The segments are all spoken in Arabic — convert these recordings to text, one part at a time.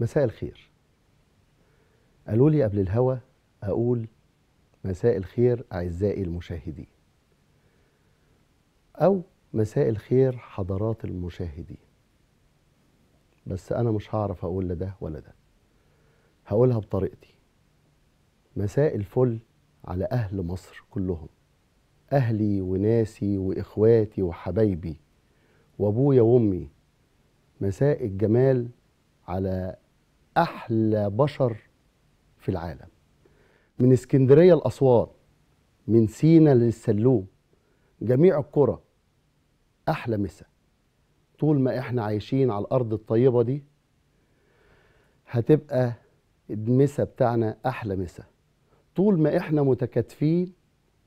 مساء الخير قالوا لي قبل الهوا أقول مساء الخير أعزائي المشاهدين أو مساء الخير حضرات المشاهدين بس أنا مش هعرف أقول لا ده ولا ده هقولها بطريقتي مساء الفل على أهل مصر كلهم أهلي وناسي وإخواتي وحبايبي وأبويا وأمي مساء الجمال على احلى بشر في العالم من اسكندريه لاسوان من سينا للسلوم جميع القرى احلى مسا طول ما احنا عايشين على الارض الطيبه دي هتبقى المسا بتاعنا احلى مسا طول ما احنا متكاتفين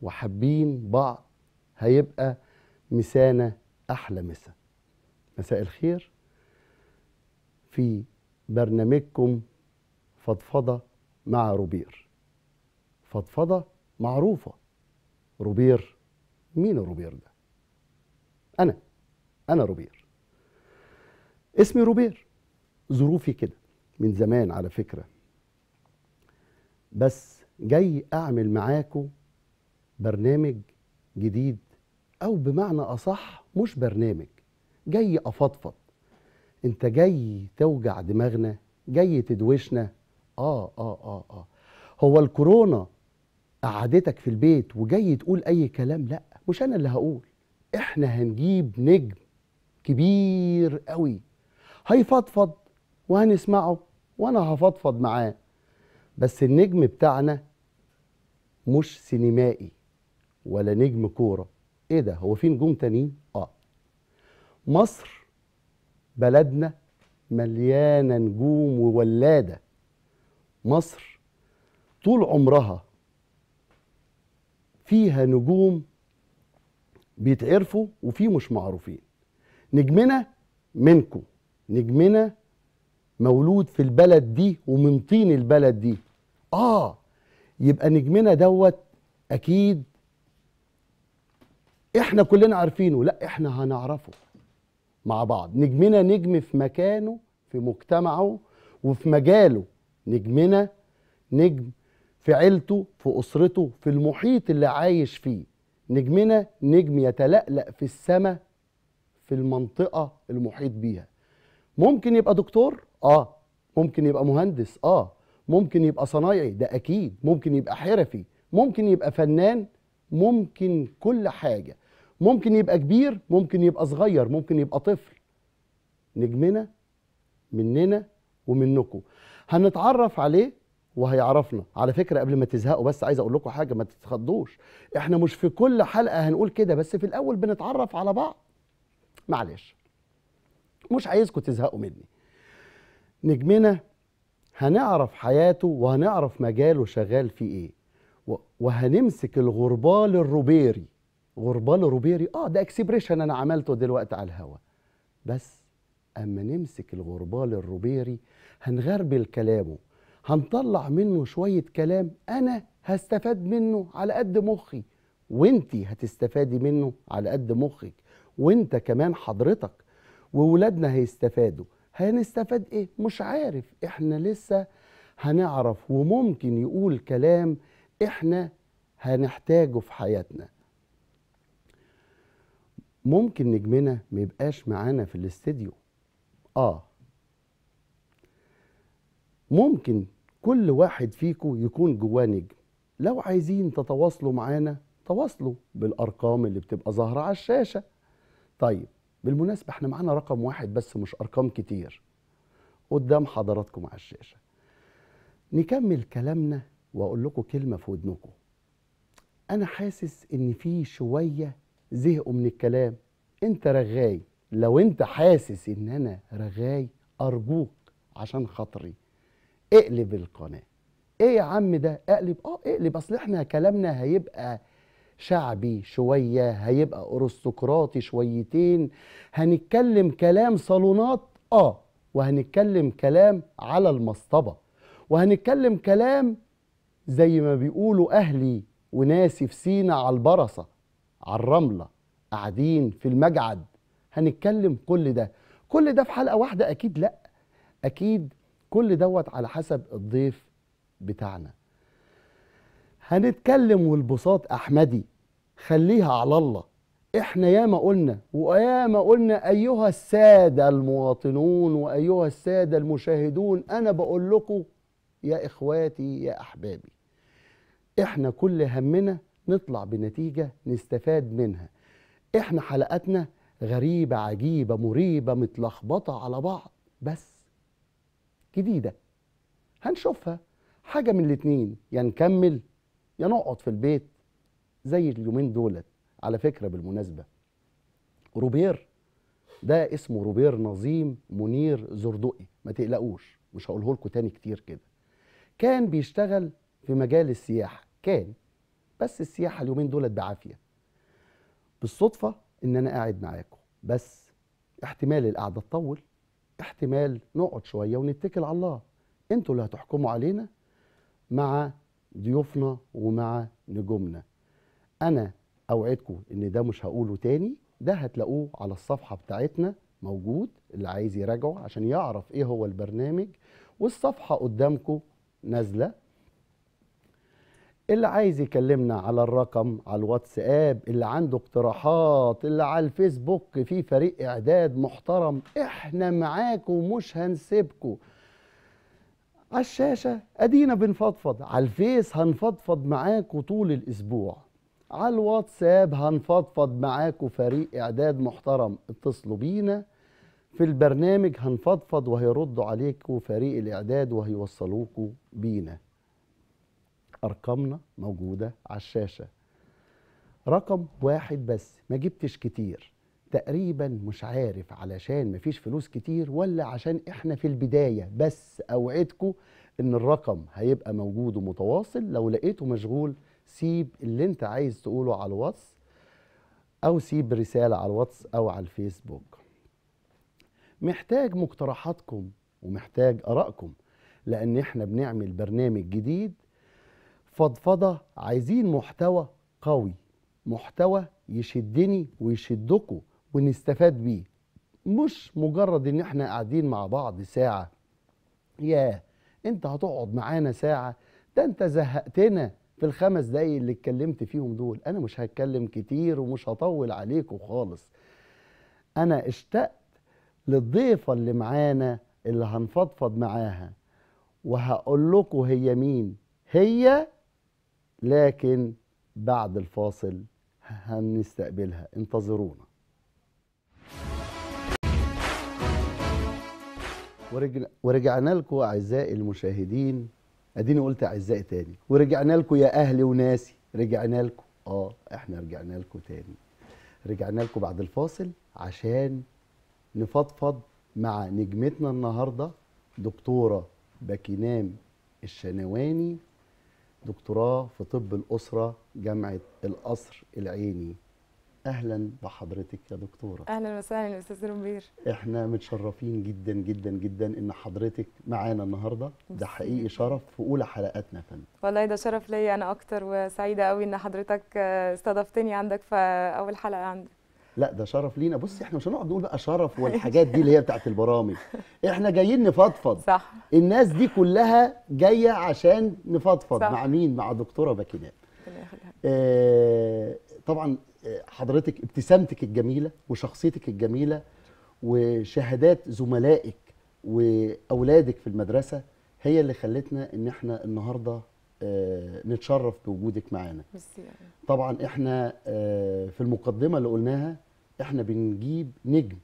وحابين بعض هيبقى مسانا احلى مسا مساء الخير في برنامجكم فضفضة مع روبير فضفضة معروفة روبير مين روبير ده؟ أنا أنا روبير اسمي روبير ظروفي كده من زمان على فكرة بس جاي أعمل معاكم برنامج جديد أو بمعنى أصح مش برنامج جاي أفضفض انت جاي توجع دماغنا جاي تدوشنا اه اه اه اه هو الكورونا قعدتك في البيت وجاي تقول اي كلام لا مش انا اللي هقول احنا هنجيب نجم كبير قوي هيفضفض وهنسمعه وانا هفضفض معاه بس النجم بتاعنا مش سينمائي ولا نجم كوره ايه ده هو في نجوم تانيين اه مصر بلدنا مليانه نجوم وولاده مصر طول عمرها فيها نجوم بيتعرفوا وفي مش معروفين نجمنا منكم نجمنا مولود في البلد دي ومن طين البلد دي اه يبقى نجمنا دوت اكيد احنا كلنا عارفينه لا احنا هنعرفه مع بعض نجمنا نجم في مكانه في مجتمعه وفي مجاله نجمنا نجم في عيلته في أسرته في المحيط اللي عايش فيه نجمنا نجم يتلألأ في السماء في المنطقة المحيط بيها ممكن يبقى دكتور آه ممكن يبقى مهندس آه ممكن يبقى صنايعي ده أكيد ممكن يبقى حرفي ممكن يبقى فنان ممكن كل حاجة ممكن يبقى كبير ممكن يبقى صغير ممكن يبقى طفل نجمنا مننا ومنكم هنتعرف عليه وهيعرفنا على فكرة قبل ما تزهقوا بس عايز أقول لكم حاجة ما تتخضوش إحنا مش في كل حلقة هنقول كده بس في الأول بنتعرف على بعض معلش مش عايزكم تزهقوا مني نجمنا هنعرف حياته وهنعرف مجاله شغال فيه إيه وهنمسك الغربال الروبيري غربال روبيري اه ده اكسبريشن انا عملته دلوقتي على الهوا بس اما نمسك الغربال الروبيري هنغربل كلامه هنطلع منه شويه كلام انا هستفاد منه على قد مخي وانتي هتستفادي منه على قد مخك وانت كمان حضرتك وولادنا هيستفادوا هنستفاد ايه مش عارف احنا لسه هنعرف وممكن يقول كلام احنا هنحتاجه في حياتنا ممكن نجمنا ما يبقاش معانا في الاستديو اه ممكن كل واحد فيكو يكون جواه نجم لو عايزين تتواصلوا معانا تواصلوا بالارقام اللي بتبقى ظاهره على الشاشه طيب بالمناسبه احنا معانا رقم واحد بس مش ارقام كتير قدام حضراتكم على الشاشه نكمل كلامنا واقول لكم كلمه في ودنكم انا حاسس ان في شويه زهقوا من الكلام انت رغاي لو انت حاسس ان انا رغاي ارجوك عشان خاطري اقلب القناه ايه يا عم ده اقلب اه اقلب اصل احنا كلامنا هيبقى شعبي شويه هيبقى ارستقراطي شويتين هنتكلم كلام صالونات اه وهنتكلم كلام على المصطبه وهنتكلم كلام زي ما بيقولوا اهلي وناسي في سينا على البرصه على الرمله قاعدين في المجعد هنتكلم كل ده كل ده في حلقه واحده اكيد لا اكيد كل دوت على حسب الضيف بتاعنا هنتكلم والبساط احمدي خليها على الله احنا ياما قلنا وياما قلنا ايها الساده المواطنون وايها الساده المشاهدون انا بقول لكم يا اخواتي يا احبابي احنا كل همنا نطلع بنتيجة نستفاد منها احنا حلقاتنا غريبة عجيبة مريبة متلخبطة على بعض بس جديدة هنشوفها حاجة من الاتنين يا نكمل يا نقعد في البيت زي اليومين دولت على فكرة بالمناسبة روبير ده اسمه روبير نظيم منير زردقي ما تقلقوش مش هقوله لكم تاني كتير كده كان بيشتغل في مجال السياحة كان بس السياحه اليومين دولت بعافيه بالصدفه ان انا قاعد معاكم بس احتمال القعده تطول احتمال نقعد شويه ونتكل على الله انتوا اللي هتحكموا علينا مع ضيوفنا ومع نجومنا انا اوعدكم ان ده مش هقوله تاني ده هتلاقوه على الصفحه بتاعتنا موجود اللي عايز يراجعه عشان يعرف ايه هو البرنامج والصفحه قدامكم نازله اللي عايز يكلمنا على الرقم على الواتساب اللي عنده اقتراحات اللي على الفيسبوك في فريق اعداد محترم احنا معاكم ومش هنسيبكم على الشاشة ادينا بنفضفض على الفيس هنفضفض معاكم طول الاسبوع على الواتساب هنفضفض معاكم فريق اعداد محترم اتصلوا بينا في البرنامج هنفضفض وهيردوا عليكم فريق الاعداد وهيوصلوكوا بينا ارقامنا موجوده على الشاشه رقم واحد بس ما جبتش كتير تقريبا مش عارف علشان مفيش فلوس كتير ولا عشان احنا في البدايه بس اوعدكم ان الرقم هيبقى موجود ومتواصل لو لقيته مشغول سيب اللي انت عايز تقوله على الواتس او سيب رساله على الواتس او على الفيسبوك محتاج مقترحاتكم ومحتاج ارائكم لان احنا بنعمل برنامج جديد فضفضة عايزين محتوى قوي محتوى يشدني ويشدكم ونستفاد بيه مش مجرد ان احنا قاعدين مع بعض ساعة ياه انت هتقعد معانا ساعة ده انت زهقتنا في الخمس دقايق اللي اتكلمت فيهم دول انا مش هتكلم كتير ومش هطول عليكم خالص انا اشتقت للضيفة اللي معانا اللي هنفضفض معاها وهقول لكم هي مين هي لكن بعد الفاصل هنستقبلها انتظرونا ورجعنا, ورجعنا لكم اعزائي المشاهدين اديني قلت اعزائي تاني ورجعنا لكم يا اهلي وناسي رجعنا لكم اه احنا رجعنا لكم تاني رجعنا لكم بعد الفاصل عشان نفضفض مع نجمتنا النهارده دكتوره بكينام الشنواني دكتوراه في طب الأسرة جامعة القصر العيني اهلا بحضرتك يا دكتوره اهلا وسهلا استاذ رمبير احنا متشرفين جدا جدا جدا ان حضرتك معانا النهارده ده حقيقي شرف في اولى حلقاتنا يا فندم والله ده شرف ليا انا اكتر وسعيده قوي ان حضرتك آه، استضفتني عندك في اول حلقه عندك لا ده شرف لينا بص احنا مش هنقعد نقول بقى شرف والحاجات دي اللي هي بتاعت البرامج احنا جايين نفضفض صح الناس دي كلها جايه عشان نفضفض صح. مع مين مع دكتوره باكينات آه طبعا آه، حضرتك ابتسامتك الجميله وشخصيتك الجميله وشهادات زملائك واولادك في المدرسه هي اللي خلتنا ان احنا النهارده آه، نتشرف بوجودك معانا طبعا احنا آه، في المقدمه اللي قلناها احنا بنجيب نجم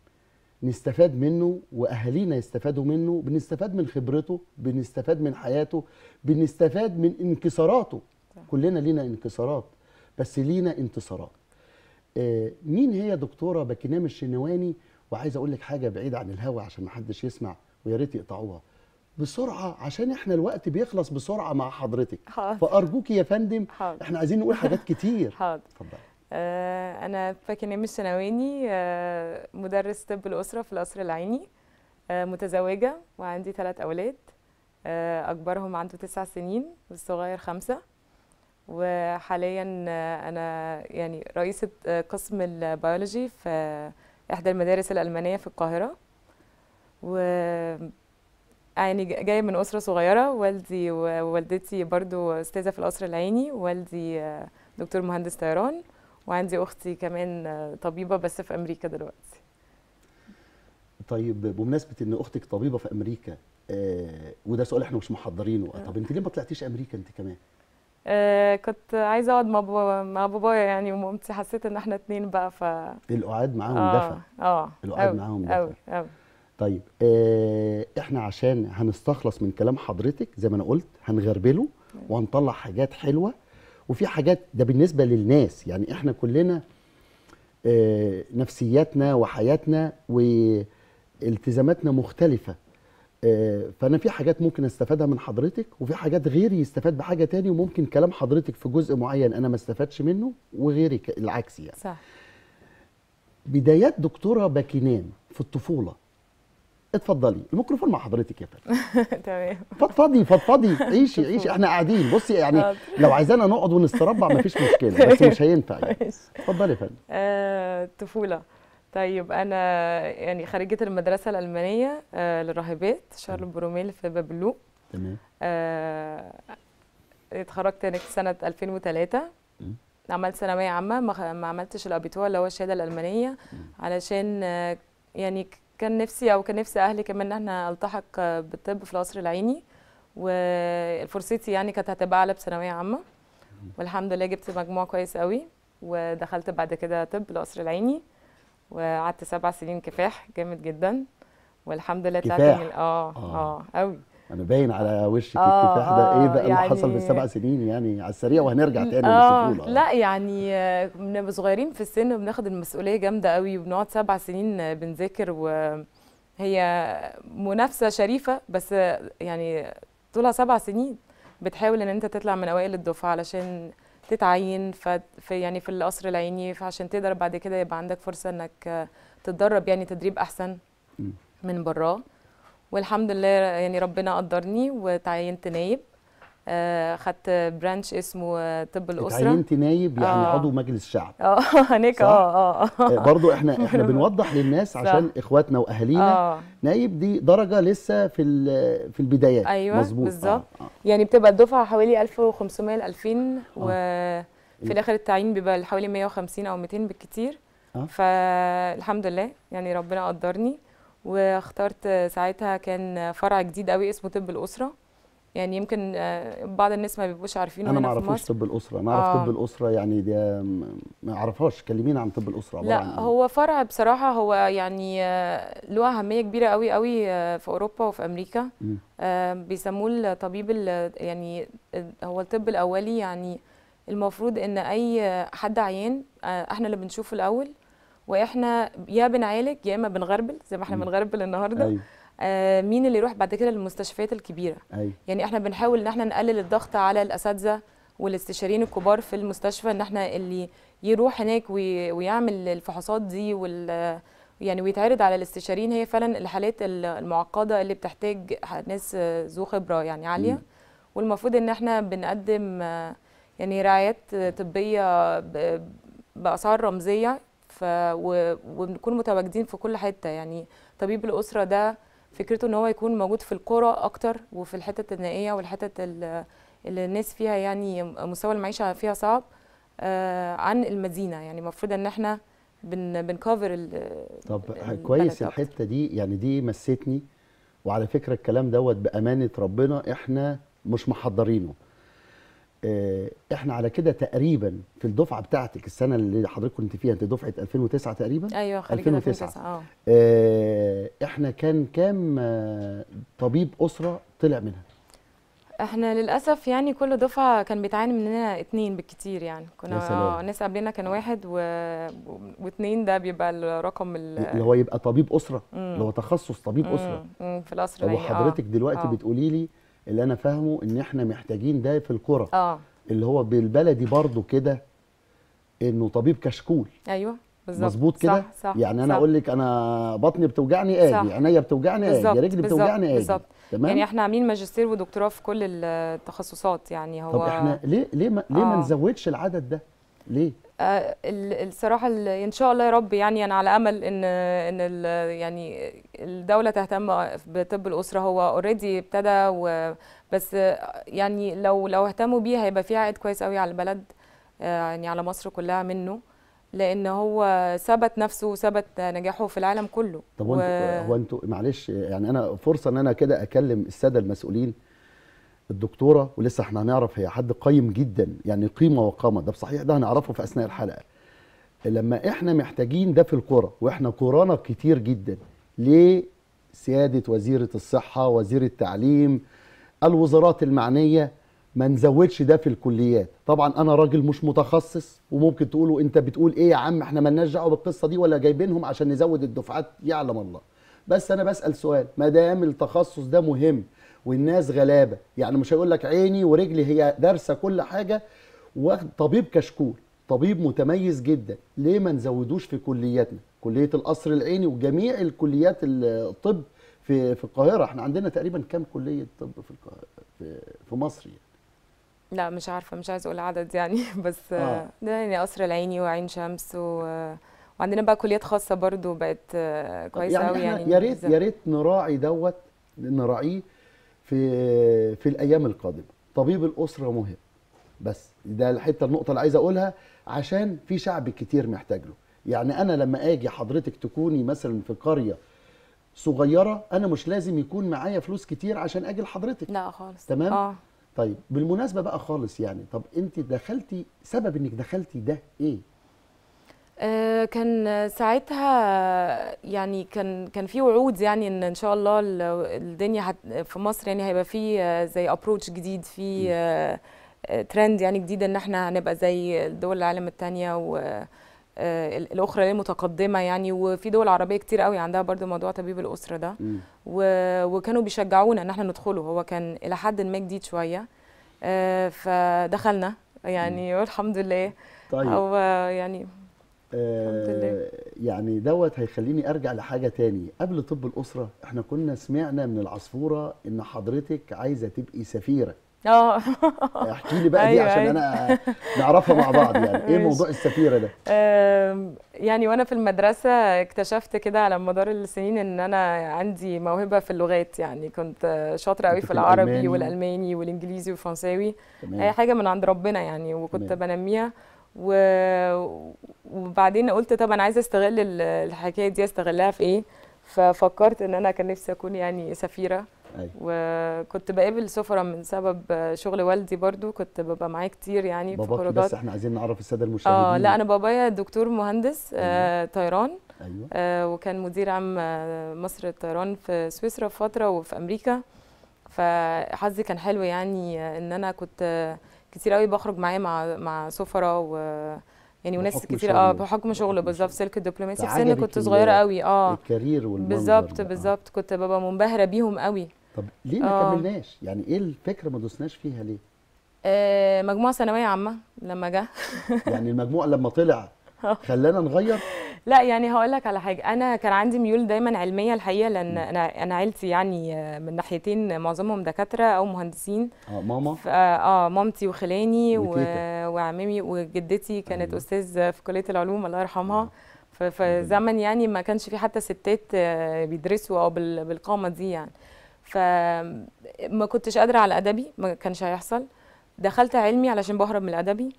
نستفاد منه واهالينا يستفادوا منه بنستفاد من خبرته بنستفاد من حياته بنستفاد من انكساراته صح. كلنا لينا انكسارات بس لينا انتصارات آه، مين هي دكتوره بكنام الشنواني وعايز اقول لك حاجه بعيده عن الهوا عشان ما حدش يسمع ويا ريت يقطعوها بسرعه عشان احنا الوقت بيخلص بسرعه مع حضرتك حاضر. فارجوك يا فندم حاضر. احنا عايزين نقول حاجات كتير حاضر اتفضل آه انا فاكر نيم الشناواني آه مدرس طب الاسره في القصر العيني آه متزوجه وعندي ثلاث اولاد آه، اكبرهم عنده تسع سنين والصغير خمسه وحاليا آه، انا يعني رئيسه آه، قسم البيولوجي في احدى المدارس الالمانيه في القاهره و آه، يعني جايه من اسره صغيره والدي ووالدتي برضو استاذه في القصر العيني والدي آه، دكتور مهندس طيران وعندي اختي كمان آه، طبيبه بس في امريكا دلوقتي طيب بمناسبه ان اختك طبيبه في امريكا آه وده سؤال احنا مش محضرينه آه. طب انت ليه ما طلعتيش امريكا انت كمان آه كنت عايزه اقعد مع بابا مع بابايا يعني ومامتي حسيت ان احنا اتنين بقى ف القعاد معاهم آه دفع اه القعاد معاهم دفع أوي. أوي. طيب آه احنا عشان هنستخلص من كلام حضرتك زي ما انا قلت هنغربله وهنطلع حاجات حلوه وفي حاجات ده بالنسبه للناس يعني احنا كلنا آه نفسياتنا وحياتنا والتزاماتنا مختلفه آه فانا في حاجات ممكن استفادها من حضرتك وفي حاجات غيري يستفاد بحاجه تاني وممكن كلام حضرتك في جزء معين انا ما استفادش منه وغيري العكس يعني صح بدايات دكتوره باكينان في الطفوله اتفضلي الميكروفون مع حضرتك يا فندم تمام فضفضي فضفضي عيشي عيشي احنا قاعدين بصي يعني لو عايزانا نقعد ونستربع مفيش مشكله بس مش هينفع يعني. اتفضلي يا فندم آه، طفوله طيب انا يعني خريجه المدرسه الالمانيه آه، للراهبات شارل بروميل في بابلو تمام آه اتخرجت هناك سنه 2003 عملت ثانويه عامه ما عملتش الابيتور اللي هو الشهاده الالمانيه علشان آه، يعني كان نفسي او كان نفسي اهلي كمان ان احنا التحق بالطب في القصر العيني وفرصتي يعني كانت هتبقى اعلى بثانويه عامه والحمد لله جبت مجموع كويس قوي ودخلت بعد كده طب القصر العيني وقعدت سبع سنين كفاح جامد جدا والحمد لله طلعت من آه،, اه اه قوي انا باين على وشك آه الكفاح ده ايه بقى يعني اللي آه، حصل في يعني السبع سنين يعني على السريع وهنرجع تاني آه لا يعني بنبقى آه، صغيرين في السن بناخد المسؤوليه جامده قوي وبنقعد سبع سنين آه، بنذاكر وهي منافسه شريفه بس يعني طولها سبع سنين بتحاول ان انت تطلع من اوائل الدفعه علشان تتعين في يعني في القصر العيني فعشان تقدر بعد كده يبقى عندك فرصه انك تتدرب يعني تدريب احسن من براه والحمد لله يعني ربنا قدرني وتعينت نايب آه، خدت برانش اسمه طب الاسره اتعينت نايب يعني آه. عضو مجلس الشعب اه هناك اه اه, آه. آه، برضه احنا احنا بنوضح للناس عشان صح. اخواتنا واهالينا آه. نايب دي درجه لسه في في البدايات ايوه بالظبط آه. آه. يعني بتبقى الدفعه حوالي 1500 ل 2000 آه. وفي الاخر التعيين بيبقى حوالي 150 او 200 بالكتير آه. فالحمد لله يعني ربنا قدرني واخترت ساعتها كان فرع جديد قوي اسمه طب الاسره يعني يمكن آه، بعض الناس ما بيبقوش عارفينه انا ما اعرفوش طب الاسره انا اعرف آه. طب الاسره يعني دي آه، ما اعرفهاش كلمينا عن طب الاسره لا عن... إيه؟ هو فرع بصراحه هو يعني آه، له اهميه كبيره قوي قوي في اوروبا وفي امريكا بيسموه الطبيب يعني هو الطب الاولي يعني المفروض ان اي حد عيان احنا اللي بنشوفه الاول واحنا يا بنعالج يا اما بنغربل زي ما احنا بنغربل النهارده أيوه. آه مين اللي يروح بعد كده للمستشفيات الكبيره أيوه. يعني احنا بنحاول ان احنا نقلل الضغط على الاساتذه والاستشاريين الكبار في المستشفى ان احنا اللي يروح هناك وي... ويعمل الفحوصات دي وال يعني ويتعرض على الاستشاريين هي فعلا الحالات المعقده اللي بتحتاج ناس ذو خبره يعني عاليه م. والمفروض ان احنا بنقدم آه، يعني رعايات طبيه باسعار رمزيه ف وبنكون متواجدين في كل حته يعني طبيب الاسره ده فكرته ان هو يكون موجود في القرى اكتر وفي الحتت النائيه والحتت اللي الناس فيها يعني مستوى المعيشه فيها صعب آه، عن المدينه يعني المفروض ان احنا بن بنكفر طب كويس الحته دي يعني دي مستني وعلى فكره الكلام دوت بامانه ربنا احنا مش محضرينه آه، احنا على كده تقريبا في الدفعه بتاعتك السنه اللي حضرتك كنت فيها انت دفعه 2009 تقريبا ايوه خليك 2009 اه. اه احنا كان كام طبيب اسره طلع منها احنا للاسف يعني كل دفعه كان بيتعاني مننا اتنين بالكتير يعني كنا اه ناس قبلنا كان واحد و... واثنين ده بيبقى الرقم اللي هو يبقى طبيب اسره اللي هو تخصص طبيب اسره في القصر هو حضرتك آه. دلوقتي بتقولي لي اللي انا فاهمه ان احنا محتاجين ده في الكره اه اللي هو بالبلدي برضو كده انه طبيب كشكول ايوه بالظبط مظبوط كده صح صح يعني انا اقول لك انا بطني بتوجعني اجي عينيا بتوجعني اجي رجلي بتوجعني ادي بالظبط تمام يعني احنا عاملين ماجستير ودكتوراه في كل التخصصات يعني هو طب احنا ليه ليه ما, ليه ما آه. نزودش العدد ده ليه آه، الصراحه ان شاء الله يا رب يعني انا على امل ان ان يعني الدوله تهتم بطب الاسره هو اوريدي ابتدى بس يعني لو لو اهتموا بيه هيبقى في عائد كويس قوي على البلد آه، يعني على مصر كلها منه لان هو ثبت نفسه وثبت نجاحه في العالم كله طب و... هو انتوا معلش يعني انا فرصه ان انا كده اكلم الساده المسؤولين الدكتوره ولسه احنا هنعرف هي حد قيم جدا يعني قيمه وقامه ده بصحيح ده هنعرفه في اثناء الحلقه لما احنا محتاجين ده في الكرة واحنا كورانا كتير جدا ليه سياده وزيرة الصحة وزير التعليم الوزارات المعنية ما نزودش ده في الكليات طبعا انا راجل مش متخصص وممكن تقولوا انت بتقول ايه يا عم احنا مالناش دعوه بالقصه دي ولا جايبينهم عشان نزود الدفعات يعلم الله بس انا بسال سؤال ما دام التخصص ده مهم والناس غلابه يعني مش هيقول لك عيني ورجلي هي دارسه كل حاجه واخد طبيب كشكول طبيب متميز جدا ليه ما نزودوش في كلياتنا كليه القصر العيني وجميع الكليات الطب في في القاهره احنا عندنا تقريبا كم كليه طب في القاهره في, في مصر يعني لا مش عارفه مش عايزه اقول عدد يعني بس آه. يعني قصر العيني وعين شمس و... وعندنا بقى كليات خاصه برضو بقت آه، كويسه قوي يعني, يعني يا ريت يا ريت نراعي دوت نراعيه في في الايام القادمه طبيب الاسره مهم بس ده الحته النقطه اللي عايز اقولها عشان في شعب كتير محتاج له يعني انا لما اجي حضرتك تكوني مثلا في قريه صغيره انا مش لازم يكون معايا فلوس كتير عشان اجي لحضرتك لا خالص تمام آه. طيب بالمناسبه بقى خالص يعني طب انت دخلتي سبب انك دخلتي ده ايه آه، كان ساعتها يعني كان كان في وعود يعني ان ان شاء الله الدنيا في مصر يعني هيبقى في آه، زي ابروتش جديد في ترند آه، يعني جديد ان احنا هنبقى زي دول العالم الثانيه و الاخرى المتقدمه يعني وفي دول عربيه كتير قوي عندها برضو موضوع طبيب الاسره ده و... وكانوا بيشجعونا ان احنا ندخله هو كان الى حد ما جديد شويه فدخلنا يعني والحمد لله طيب او يعني آه، يعني دوت هيخليني ارجع لحاجه تاني قبل طب الاسره احنا كنا سمعنا من العصفوره ان حضرتك عايزه تبقي سفيره اه احكي لي بقى دي أيوة، عشان أيوة. انا نعرفها مع بعض يعني ايه موضوع السفيره ده يعني وانا في المدرسه اكتشفت كده على مدار السنين ان انا عندي موهبه في اللغات يعني كنت شاطره قوي في العربي والالماني والانجليزي والفرنساوي اي آه، حاجه من عند ربنا يعني وكنت بنميها وبعدين قلت طب انا عايزه استغل الحكايه دي استغلها في ايه ففكرت ان انا كان نفسي اكون يعني سفيره أي. أيوة. وكنت بقابل سفرة من سبب شغل والدي برضو كنت ببقى معاه كتير يعني في خروجات بس احنا عايزين نعرف الساده آه، المشاهدين اه لا انا بابايا دكتور مهندس آه أيوة. طيران أيوة. آه وكان مدير عام آه، مصر الطيران في سويسرا في فتره وفي امريكا فحظي كان حلو يعني آه، ان انا كنت كتير قوي بخرج معاه مع مع سفراء و يعني وناس كتير اه بحكم شغل بالظبط سلك الدبلوماسي في سن كنت صغيره قوي اه الكارير بالظبط بالظبط كنت ببقى منبهره بيهم قوي طب ليه ما آه. كملناش يعني ايه الفكره ما دوسناش فيها ليه آه مجموعه ثانويه عامه لما جه يعني المجموع لما طلع خلانا نغير لا يعني هقول لك على حاجه انا كان عندي ميول دايما علميه الحقيقه لان انا انا عيلتي يعني من ناحيتين معظمهم دكاتره او مهندسين اه ماما آه،, اه مامتي وخلاني و... وعمامي وجدتي كانت أيوه. استاذ في كليه العلوم الله يرحمها آه. زمن يعني ما كانش في حتى ستات آه، بيدرسوا او بالقامه دي يعني فما كنتش قادره على ادبي ما كانش هيحصل دخلت علمي علشان بهرب من الادبي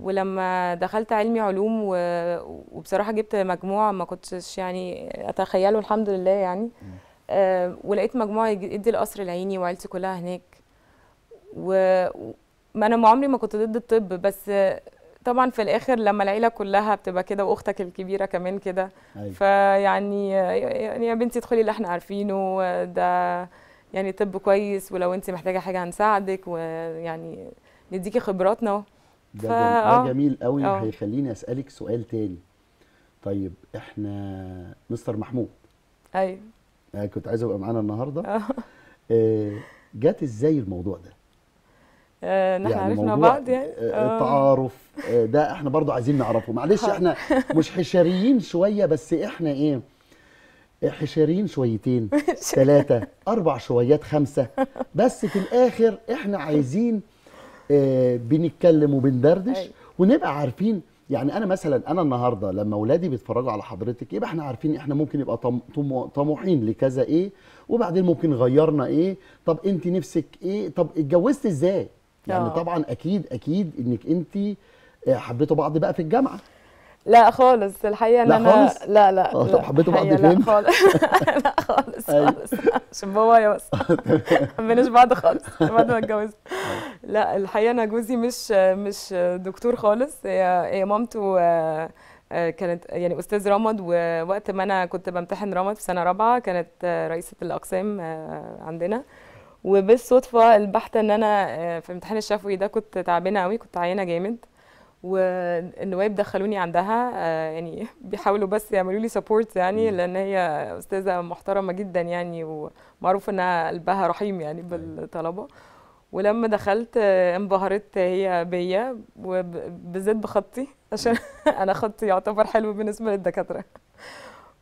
ولما دخلت علمي علوم وبصراحه جبت مجموع ما كنتش يعني اتخيله الحمد لله يعني آه، ولقيت مجموع يدي القصر العيني وعيلتي كلها هناك وما انا عمري ما كنت ضد الطب بس طبعا في الاخر لما العيله كلها بتبقى كده واختك الكبيره كمان كده أيوة. فيعني يعني يا بنتي ادخلي اللي احنا عارفينه ده يعني طب كويس ولو انت محتاجه حاجه هنساعدك ويعني نديكي خبراتنا ده, ف... ده آه. جميل قوي أوه. هيخليني اسالك سؤال تاني طيب احنا مستر محمود ايوه انا كنت عايز ابقى معانا النهارده اه, آه، جات ازاي الموضوع ده آه، ان احنا يعني عرفنا بعض يعني التعارف ده احنا برضو عايزين نعرفه معلش احنا مش حشريين شويه بس احنا ايه حشريين شويتين ثلاثه اربع شويات خمسه بس في الاخر احنا عايزين آه، بنتكلم وبندردش أي. أيوة. ونبقى عارفين يعني انا مثلا انا النهارده لما اولادي بيتفرجوا على حضرتك يبقى احنا عارفين احنا ممكن يبقى طموحين لكذا ايه وبعدين ممكن غيرنا ايه طب انت نفسك ايه طب اتجوزت ازاي يعني أوه. طبعا اكيد اكيد انك انت آه، حبيتوا بعض بقى في الجامعه لا خالص الحقيقه ان انا خالص؟ لا لا آه، طب حبيته بعض فين؟ لا خالص لا أيوه. خالص خالص عشان بابايا بس ما بعض خالص بعد ما اتجوزت لا الحقيقه انا جوزي مش مش دكتور خالص هي هي مامته آه، آه، كانت يعني استاذ رمض ووقت ما انا كنت بمتحن رمض في سنه رابعه كانت رئيسه الاقسام عندنا وبالصدفه البحته ان انا في امتحان الشفوي ده كنت تعبانه قوي كنت عيانه جامد والنواب دخلوني عندها آه، يعني بيحاولوا بس يعملوا لي سبورت يعني لان هي استاذه محترمه جدا يعني ومعروف انها قلبها رحيم يعني أيوة. بالطلبه ولما دخلت آه، انبهرت هي بيا وبالذات بخطي عشان انا خطي يعتبر حلو بالنسبه للدكاتره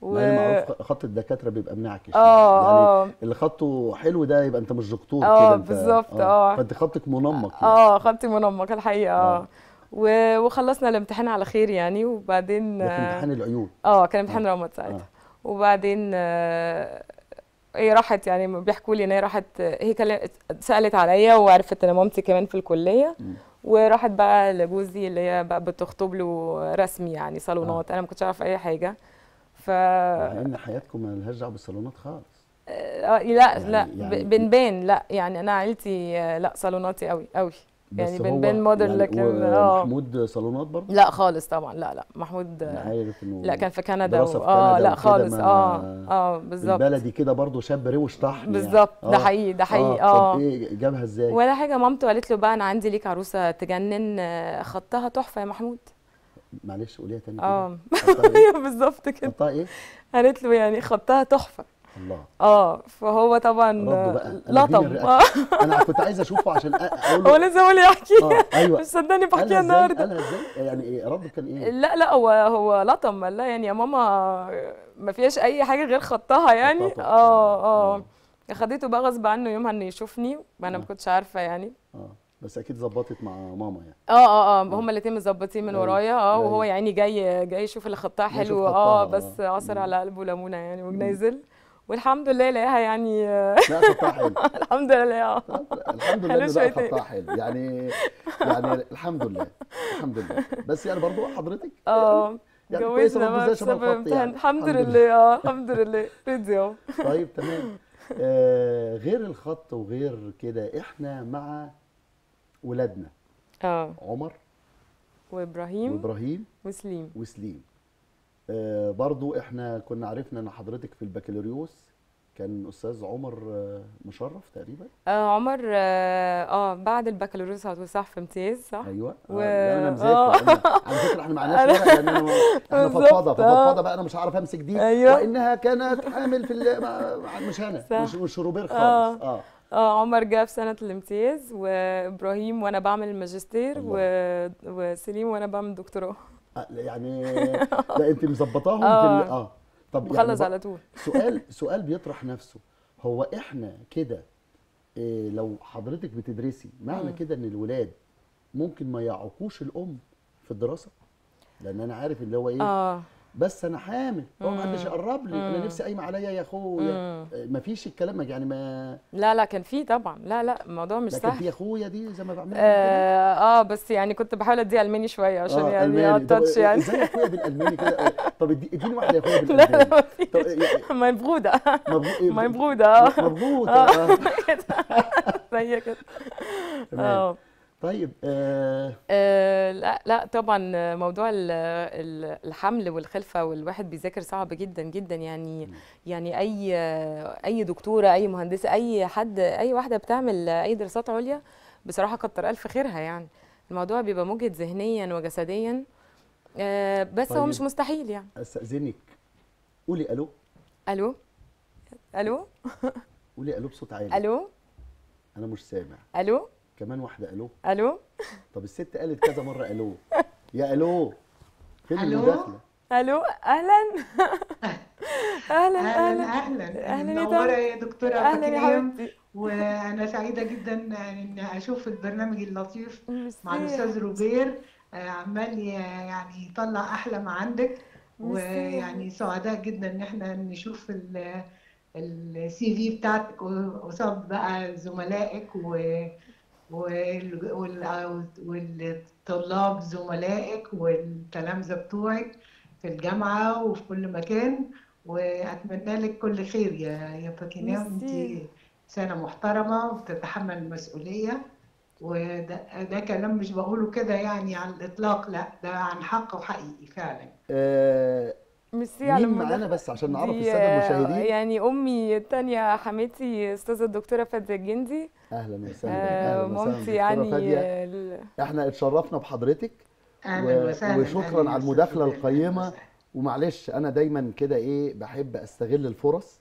و... يعني معروف خط الدكاتره بيبقى منعكش اه يعني آه. اللي خطه حلو ده يبقى انت مش دكتور كده اه بالظبط اه فانت خطك منمق يعني. اه خطي منمق الحقيقه اه وخلصنا الامتحان على خير يعني وبعدين كان امتحان العيون اه كان امتحان آه. رمض ساعتها آه. وبعدين آه راحت يعني بيحكوا لي ان هي راحت هي سالت عليا وعرفت ان مامتي كمان في الكليه م. وراحت بقى لجوزي اللي هي بقى بتخطب له رسمي يعني صالونات آه. انا ما كنتش اعرف اي حاجه ف مع ان حياتكم لهاش دعوه بالصالونات خالص آه, آه، لا يعني لا يعني بنبان لا يعني انا عيلتي آه، لا صالوناتي قوي قوي يعني بين موديل مودرن يعني لكن اه محمود صالونات برضه؟ لا خالص طبعا لا لا محمود انا عارف انه لا كان في كندا كندا اه لا خالص اه اه بالظبط البلدي كده برضه شاب روش طحن يعني. بالظبط يعني. ده آه. حقيقي ده حقيقي اه, آه. طب ايه جابها ازاي؟ ولا حاجه مامته قالت له بقى انا عندي ليك عروسه تجنن آه، خطها تحفه يا محمود معلش قوليها تاني اه إيه؟ بالظبط كده خطها ايه؟ قالت له يعني خطها تحفه الله اه فهو طبعا لطم انا كنت عايز اشوفه عشان اقول هو لازم اقول يحكي آه. أيوة. مش صدقني بحكيها النهارده قالها ازاي يعني ايه رد كان ايه لا لا هو هو لطم قال لها يعني يا ماما ما فيهاش اي حاجه غير خطها يعني آه،, اه اه خديته بقى غصب عنه يومها انه يشوفني ما انا ما آه. كنتش عارفه يعني اه بس اكيد ظبطت مع ماما يعني اه اه اه, آه. هما الاثنين مظبطين من أيوة. ورايا اه أيوة. وهو يعني جاي جاي يشوف اللي خطها حلو اه بس عصر على قلبه ليمونه يعني ونازل والحمد لله لقاها يعني لا خطها حلو الحمد لله آه. الحمد لله اللي خطها حلو يعني يعني الحمد لله الحمد لله بس يعني برضو حضرتك اه يعني جوزنا كويسه برضه يعني. الحمد لله اه الحمد لله راضيه طيب تمام آه، غير الخط وغير كده احنا مع ولادنا اه عمر وابراهيم وابراهيم وسليم وسليم آه، برضو احنا كنا عرفنا ان حضرتك في البكالوريوس كان استاذ عمر آه، مشرف تقريبا آه عمر اه, آه بعد البكالوريوس على طول صح في امتياز صح ايوه آه، و... انا مزيت آه. على فكره احنا معناش ورق لان انا احنا فضفضه بقى انا مش هعرف امسك دي أيوة. وانها كانت حامل في مش انا مش مش روبير خالص اه, آه. اه عمر جاب سنة الامتياز وابراهيم وانا بعمل الماجستير و... وسليم وانا بعمل دكتوراه يعني لا انت مظبطاهم آه. في آه. طب يعني مخلص يعني على طول سؤال سؤال بيطرح نفسه هو احنا كده إيه لو حضرتك بتدرسي معنى كده ان الولاد ممكن ما يعقوش الام في الدراسه لان انا عارف اللي هو ايه آه. بس انا حامل هو ما حدش يقرب لي انا نفسي قايمه عليا يا اخويا آه، ما فيش الكلام يعني ما لا لا كان في طبعا لا لا الموضوع مش سهل لكن في اخويا دي زي ما بعملها آه, اه بس يعني كنت بحاول ادي الماني شويه آه، عشان آه يعني التاتش يعني ازاي اخويا بالالماني كده آه، طب اديني واحده يا اخويا بالالماني لا لا ما مبغوده مبغوده مبغوده اه زي كده اه طيب آه آه لا لا طبعا موضوع الحمل والخلفه والواحد بيذاكر صعب جدا جدا يعني م. يعني اي اي دكتوره اي مهندسه اي حد اي واحده بتعمل اي دراسات عليا بصراحه كتر الف خيرها يعني الموضوع بيبقى مجهد ذهنيا وجسديا آه بس طيب. هو مش طيب. مستحيل يعني استاذنك قولي الو الو الو قولي الو بصوت عالي الو انا مش سامع الو كمان واحده الو الو طب الست قالت كذا مره الو يا الو فين داخلة؟ الو اهلا اهلا اهلا اهلا اهلا يعني يا دكتوره اهلا يا حبيبتي وانا سعيده جدا ان اشوف البرنامج اللطيف مع الاستاذ روبير آه، عمال يعني يطلع احلى ما عندك ويعني سعداء جدا ان احنا نشوف السي في بتاعتك قصاد بقى زملائك و والطلاب زملائك والتلامذه بتوعك في الجامعه وفي كل مكان واتمنى لك كل خير يا يا فاكينه انت انسانه محترمه وبتتحمل المسؤوليه وده ده كلام مش بقوله كده يعني على الاطلاق لا ده عن حق وحقيقي فعلا آه، ميرسي على مين معانا بس عشان نعرف الساده المشاهدين يعني امي الثانيه حماتي استاذه الدكتوره فاديه الجندي اهلا وسهلا آه مامتي يعني ال... احنا اتشرفنا بحضرتك اهلا وسهلا وشكرا على المداخله القيمه ومعلش انا دايما كده ايه بحب استغل الفرص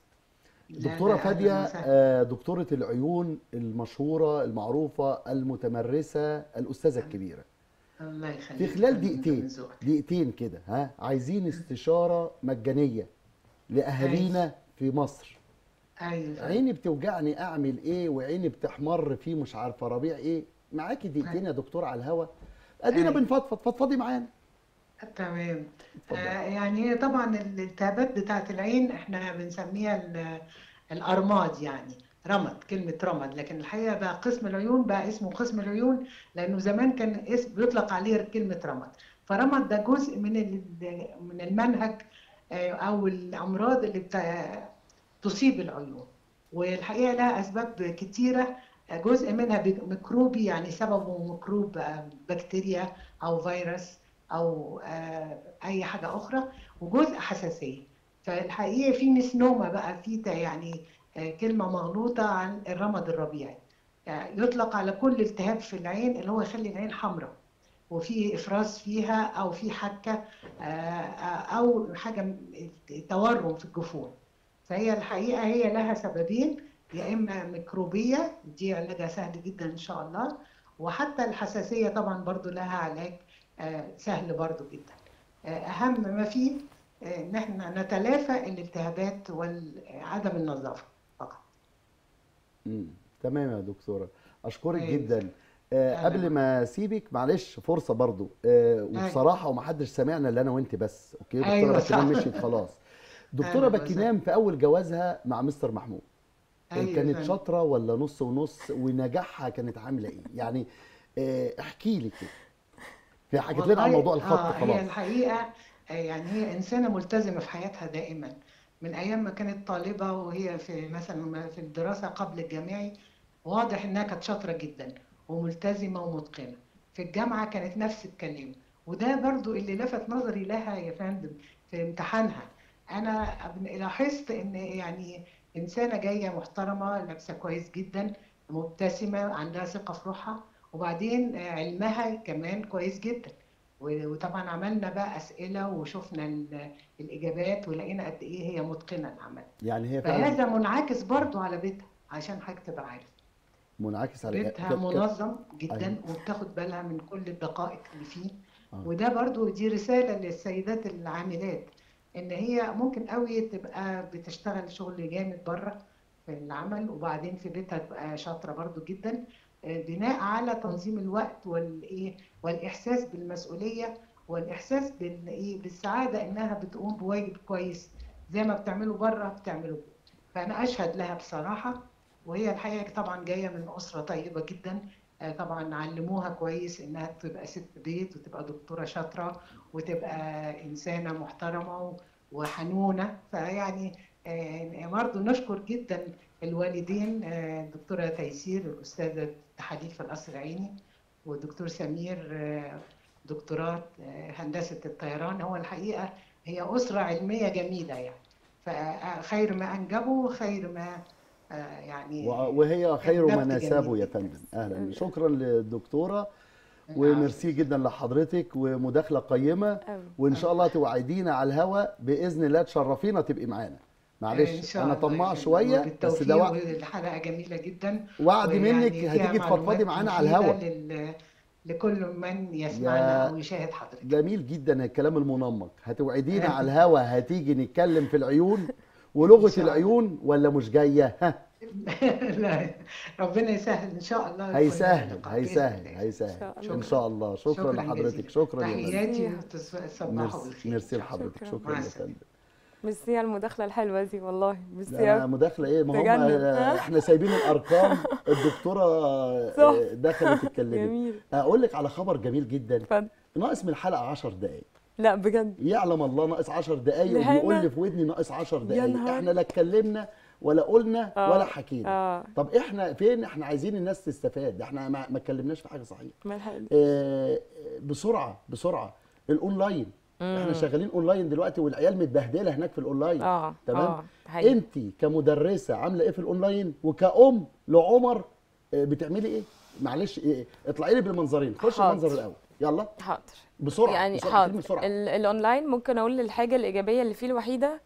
دكتوره فاديه آه، دكتوره العيون المشهوره المعروفه المتمرسه الاستاذه نعم. الكبيره الله في خلال دقيقتين دقيقتين كده ها عايزين استشاره مجانيه لاهالينا في مصر ايوه عيني بتوجعني اعمل ايه وعيني بتحمر في مش عارفه ربيع ايه معاكي دقيقتين يا طيب. دكتور على الهوا ادينا أيوه. بنفضفض فضفضي معانا تمام آه، يعني يعني طبعا الالتهابات بتاعه العين احنا بنسميها الارماد يعني رمد كلمة رمد لكن الحقيقة بقى قسم العيون بقى اسمه قسم العيون لأنه زمان كان اسم بيطلق عليه كلمة رمد فرمد ده جزء من من المنهج آه، أو الأمراض اللي تصيب العيون والحقيقة لها أسباب كتيرة جزء منها ميكروبي يعني سببه ميكروب آه، بكتيريا أو فيروس أو آه، أي حاجة أخرى وجزء حساسية فالحقيقة في مسنومة بقى في يعني آه، كلمه مغلوطه عن الرمد الربيعي يعني يطلق على كل التهاب في العين اللي هو يخلي العين حمراء وفي افراز فيها او في حكه آه، او حاجه تورم في الجفون فهي الحقيقه هي لها سببين يا اما ميكروبيه دي علاجها سهل جدا ان شاء الله وحتى الحساسيه طبعا برضو لها علاج آه، سهل برضو جدا اهم ما فيه ان احنا نتلافى الالتهابات وعدم النظافه فقط امم تمام يا دكتوره اشكرك جدا آه قبل ما اسيبك معلش فرصه برضو آه أيوة. وبصراحه ومحدش سامعنا الا انا وانت بس اوكي دكتوره أيوة مشيت خلاص دكتوره أيوة في اول جوازها مع مستر محمود أيوة كانت شاطره ولا نص ونص ونجاحها كانت عامله ايه يعني آه احكي لي كده حكيت لنا عن موضوع الخط آه خلاص هي الحقيقه آه، يعني هي انسانه ملتزمه في حياتها دائما من ايام ما كانت طالبه وهي في مثلا في الدراسه قبل الجامعي واضح انها كانت شاطره جدا وملتزمه ومتقنه في الجامعه كانت نفس الكلام وده برضو اللي لفت نظري لها يا فندم في امتحانها انا لاحظت ان يعني انسانه جايه محترمه لابسه كويس جدا مبتسمه عندها ثقه في روحها وبعدين علمها كمان كويس جدا وطبعا عملنا بقى اسئله وشفنا الاجابات ولقينا قد ايه هي متقنه العمل يعني هي فهذا منعكس برضو على بيتها عشان حضرتك تبقى عارف منعكس على بيتها منظم جدا أيوة. وبتاخد بالها من كل الدقائق اللي فيه آه. وده برضو دي رساله للسيدات العاملات ان هي ممكن قوي تبقى بتشتغل شغل جامد بره في العمل وبعدين في بيتها تبقى شاطره برضو جدا آه، بناء على تنظيم الوقت والايه والاحساس بالمسؤوليه والاحساس بال ايه بالسعاده انها بتقوم بواجب كويس زي ما بتعمله بره بتعمله جوه فانا اشهد لها بصراحه وهي الحقيقه طبعا جايه من اسره طيبه جدا آه، طبعا علموها كويس انها تبقى ست بيت وتبقى دكتوره شاطره وتبقى انسانه محترمه وحنونه فيعني آه، برضه نشكر جدا الوالدين آه، الدكتوره تيسير الاستاذه تحاليل في القصر العيني والدكتور سمير آه، دكتوراه آه، هندسه الطيران هو الحقيقه هي اسره علميه جميله يعني فخير آه، ما انجبه خير ما يعني وهي خير ما نسابه يا فندم اهلا شكرا للدكتوره وميرسي جدا لحضرتك ومداخله قيمه وان شاء الله توعدينا على الهوا باذن الله تشرفينا تبقي معانا معلش انا طماع شويه بس ده وعد الحلقه جميله جدا وعد منك هتيجي تفضفضي معانا على الهواء لكل من يسمعنا او يشاهد حضرتك جميل جدا الكلام المنمق هتوعدينا على الهوا هتيجي نتكلم في العيون ولغه العيون ولا مش جايه ها لا ربنا يسهل ان شاء الله هيسهل هيسهل هيسهل ان شاء الله شكرا, شكرا لحضرتك شكرا تحياتي وتصبحوا بالخير ميرسي لحضرتك شكرا يا فندم ميرسي على المداخله الحلوه دي والله ميرسي مداخله ايه ما هم احنا سايبين الارقام الدكتوره آه، دخلت اتكلمت جميل اقول لك على خبر جميل جدا فن. ناقص من الحلقه 10 دقائق لا بجد يعلم الله ناقص 10 دقايق وبيقول لي في ودني ناقص 10 دقايق احنا لا اتكلمنا ولا قلنا آه. ولا حكينا آه. طب احنا فين احنا عايزين الناس تستفاد احنا ما اتكلمناش في حاجه صحيحه آه بسرعه بسرعه الاونلاين احنا شغالين اونلاين دلوقتي والعيال متبهدله هناك في الاونلاين آه. آه، تمام آه. انت كمدرسه عامله ايه في الاونلاين وكأم لعمر آه، بتعملي ايه معلش إيه؟ اطلعي لي بالمنظرين خش المنظر الاول يلا حاضر بسرعه يعني بسرعة. حاضر بسرعة. الاونلاين ممكن اقول الحاجه الايجابيه اللي فيه الوحيده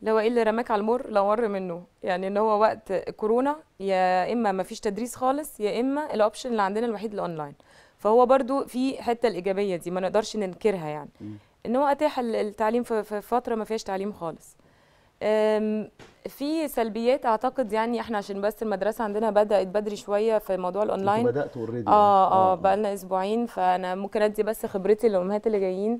اللي هو ايه اللي رماك على المر لو مر منه يعني ان هو وقت كورونا يا اما ما فيش تدريس خالص يا اما الاوبشن اللي عندنا الوحيد الاونلاين فهو برضو في حته الايجابيه دي ما نقدرش ننكرها يعني م. ان هو اتاح التعليم في فتره ما فيهاش تعليم خالص في سلبيات اعتقد يعني احنا عشان بس المدرسه عندنا بدات بدري شويه في موضوع الاونلاين بدات اوريدي اه اه, آه بقى لنا اسبوعين فانا ممكن ادي بس خبرتي للامهات اللي جايين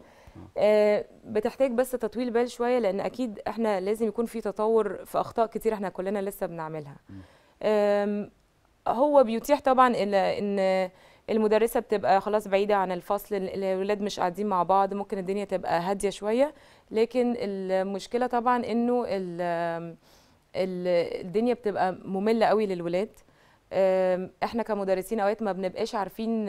آه. آه بتحتاج بس تطويل بال شويه لان اكيد احنا لازم يكون في تطور في اخطاء كتير احنا كلنا لسه بنعملها هو بيتيح طبعا ان المدرسه بتبقى خلاص بعيده عن الفصل الولاد مش قاعدين مع بعض ممكن الدنيا تبقى هاديه شويه لكن المشكله طبعا انه الدنيا بتبقى ممله قوي للولاد احنا كمدرسين اوقات ما بنبقاش عارفين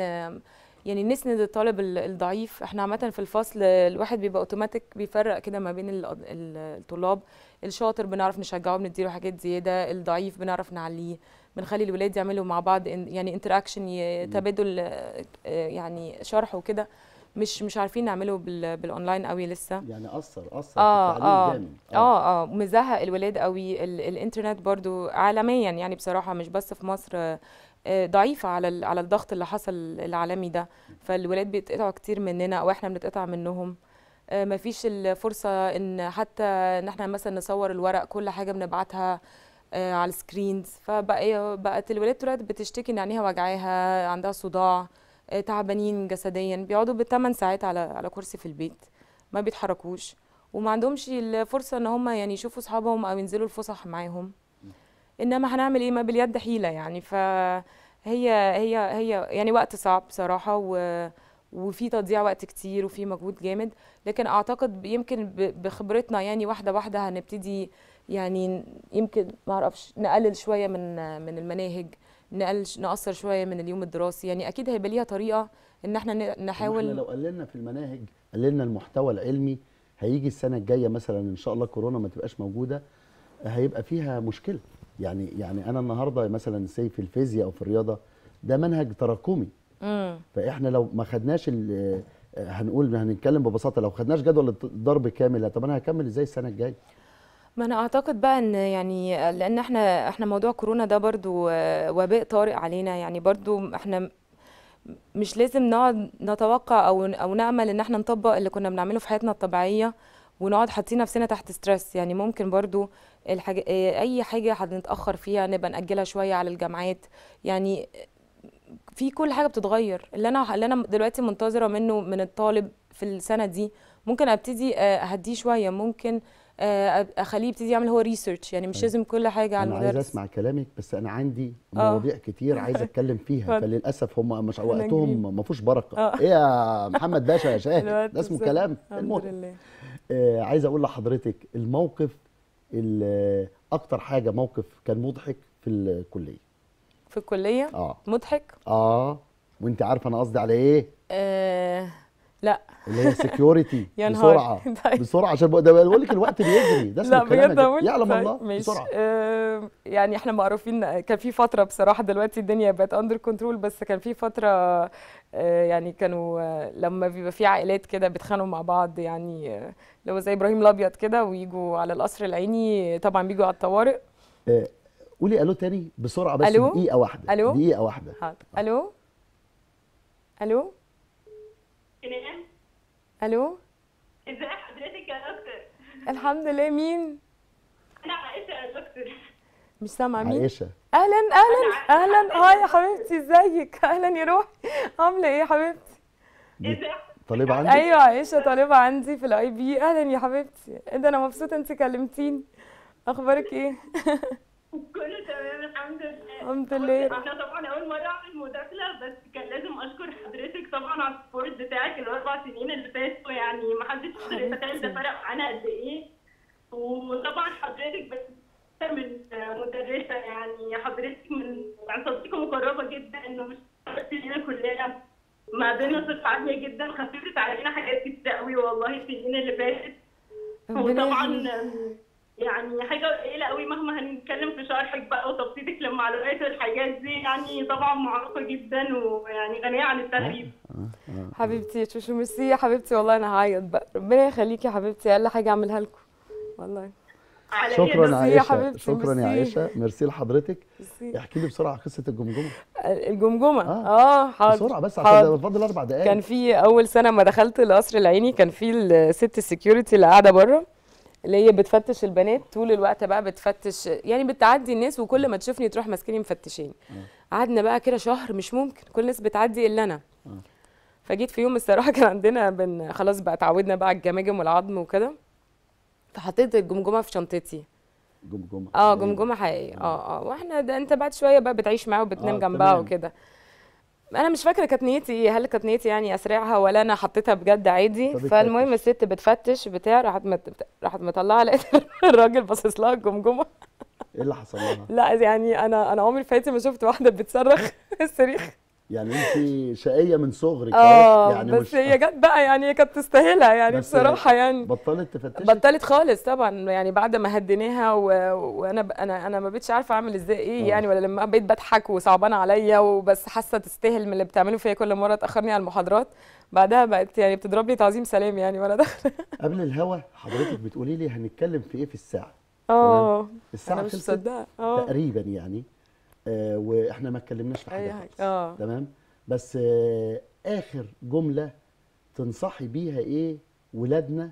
يعني نسند الطالب الضعيف احنا عامه في الفصل الواحد بيبقى اوتوماتيك بيفرق كده ما بين الطلاب الشاطر بنعرف نشجعه بنديله حاجات زياده الضعيف بنعرف نعليه بنخلي الولاد يعملوا مع بعض يعني انتراكشن تبادل آه، يعني شرح وكده مش مش عارفين نعمله بالاونلاين قوي لسه يعني اثر اثر آه في التعليم آه جامد آه. اه اه مزهق الولاد قوي ال الانترنت برضو عالميا يعني بصراحه مش بس في مصر آه، ضعيفه على على الضغط اللي حصل العالمي ده فالولاد بيتقطعوا كتير مننا او احنا بنتقطع منهم مفيش الفرصه ان حتى ان احنا مثلا نصور الورق كل حاجه بنبعتها آه، على السكرينز فبقت الولاد طلعت بتشتكي ان عينيها وجعاها عندها صداع آه، تعبانين جسديا بيقعدوا بالثمان ساعات على على كرسي في البيت ما بيتحركوش وما عندهمش الفرصه ان هم يعني يشوفوا اصحابهم او ينزلوا الفسح معاهم انما هنعمل ايه ما باليد حيله يعني فهي هي هي يعني وقت صعب صراحه و وفي تضييع وقت كتير وفي مجهود جامد لكن اعتقد يمكن بخبرتنا يعني واحده واحده هنبتدي يعني يمكن ما اعرفش نقلل شويه من من المناهج نقلل نقصر شويه من اليوم الدراسي يعني اكيد هيبقى ليها طريقه ان احنا نحاول احنا لو قللنا في المناهج قللنا المحتوى العلمي هيجي السنه الجايه مثلا ان شاء الله كورونا ما تبقاش موجوده هيبقى فيها مشكله يعني يعني انا النهارده مثلا سي في الفيزياء او في الرياضه ده منهج تراكمي فاحنا لو ما خدناش هنقول هنتكلم ببساطه لو خدناش جدول الضرب كامل طب انا هكمل ازاي السنه الجايه ما انا اعتقد بقى ان يعني لان احنا احنا موضوع كورونا ده برضو آه، وباء طارئ علينا يعني برضو احنا مش لازم نقعد نتوقع او او نامل ان احنا نطبق اللي كنا بنعمله في حياتنا الطبيعيه ونقعد حاطين نفسنا تحت ستريس يعني ممكن برضو الحاجة آه، اي حاجه هنتاخر فيها نبقى ناجلها شويه على الجامعات يعني في كل حاجه بتتغير اللي انا اللي انا دلوقتي منتظره منه من الطالب في السنه دي ممكن ابتدي آه، اهديه شويه ممكن آه، اخليه يبتدي يعمل هو ريسيرش يعني مش أيوة. لازم كل حاجه على المدرس انا عايز اسمع كلامك بس انا عندي آه. مواضيع كتير عايز اتكلم فيها فللاسف هم مش وقتهم ما فيهوش بركه آه. ايه يا محمد باشا يا شاهد ده اسمه كلام الحمد لله آه عايز اقول لحضرتك الموقف اكتر حاجه موقف كان مضحك في الكليه في الكليه اه مضحك اه وانت عارفه انا قصدي على ايه آه لا اللي هي سكيورتي بسرعه طيب. بسرعه عشان ده بقول لك الوقت بيجري ده لا بجد يعلم طيب، الله بسرعه يعني احنا معروفين كان في فتره بصراحه دلوقتي الدنيا بقت اندر كنترول بس كان في فتره آه، يعني كانوا آه، لما بيبقى في عائلات كده بيتخانقوا مع بعض يعني آه، اللي لو زي ابراهيم الابيض كده ويجوا على القصر العيني طبعا بيجوا على الطوارئ قولي الو تاني بسرعه بس دقيقه واحده ألو؟ دقيقه واحده حاضر الو الو كنان الو ازاي حضرتك يا دكتور الحمد لله مين انا عائشه يا دكتور مش سامعه مين عائشه اهلا اهلا اهلا هاي يا حبيبتي ازيك اهلا يا روحي عامله ايه يا حبيبتي ازاي طالبه عندي ايوه عائشه طالبه عندي في الاي بي اهلا يا حبيبتي إيه ده انا مبسوطه انت كلمتيني اخبارك ايه كله تمام الحمد لله الحمد لله احنا طبعا اول مره اعمل مداخله بس كان لازم اشكر حضرتك طبعا على السبورت بتاعك الاربع سنين اللي فاتوا يعني ما حدش يقدر يتخيل ده فرق معانا قد ايه وطبعا حضرتك بس من مدرسه يعني حضرتك من يعني صديقه مقربه جدا انه مش بس لينا كلنا ما بينا صدفه عاليه جدا خففت علينا حاجات كتير قوي والله في السنين اللي فاتت وطبعا يعني حاجه قليله قوي مهما هنتكلم في شرحك بقى وتبسيطك للمعلومات والحاجات دي يعني طبعا معروفه جدا ويعني غنيه عن التغريب حبيبتي شوشو ميرسي يا حبيبتي والله انا هعيط بقى ربنا يخليكي يا حبيبتي اقل حاجه اعملها لكم والله شكرا عائشه شكرا يا عائشه ميرسي لحضرتك احكي لي بسرعه قصه الجمجمه آه، الجمجمه اه, آه حاضر بسرعه بس عشان بفضل اربع دقائق كان في اول سنه ما دخلت القصر العيني كان في الست السكيورتي اللي قاعده بره اللي هي بتفتش البنات طول الوقت بقى بتفتش يعني بتعدي الناس وكل ما تشوفني تروح ماسكيني مفتشين قعدنا بقى كده شهر مش ممكن كل الناس بتعدي الا انا فجيت في يوم الصراحه كان عندنا بن خلاص بقى اتعودنا بقى على الجماجم والعظم وكده فحطيت الجمجمه في شنطتي جمجمه اه جمجمه حقيقيه اه اه واحنا ده انت بعد شويه بقى بتعيش معاه وبتنام آه جنبها وكده انا مش فاكره كانت نيتي إيه، هل كانت نيتي يعني اسرعها ولا انا حطيتها بجد عادي فالمهم الست بتفتش بتاع راحت مت... راحت مطلعه لقيت الراجل باصص لها الجمجمه ايه اللي حصل لها؟ لا يعني انا انا عمري في حياتي ما شفت واحده بتصرخ الصريخ يعني انت شقيه من صغرك اه يعني بس مش... هي جت بقى يعني هي كانت تستاهلها يعني بصراحه يعني بطلت تفتش بطلت خالص طبعا يعني بعد ما هديناها وانا ب... انا انا ما بقتش عارفه اعمل ازاي ايه أوه. يعني ولا لما بقيت بضحك وصعبانه عليا وبس حاسه تستاهل من اللي بتعمله فيا كل مره تاخرني على المحاضرات بعدها بقت يعني بتضربني تعظيم سلام يعني وانا داخله قبل الهوا حضرتك بتقولي لي هنتكلم في ايه في الساعه اه الساعه خلصت آه. تقريبا يعني آه، واحنا ما اتكلمناش في حاجه خالص آه. تمام بس آه، اخر جمله تنصحي بيها ايه ولادنا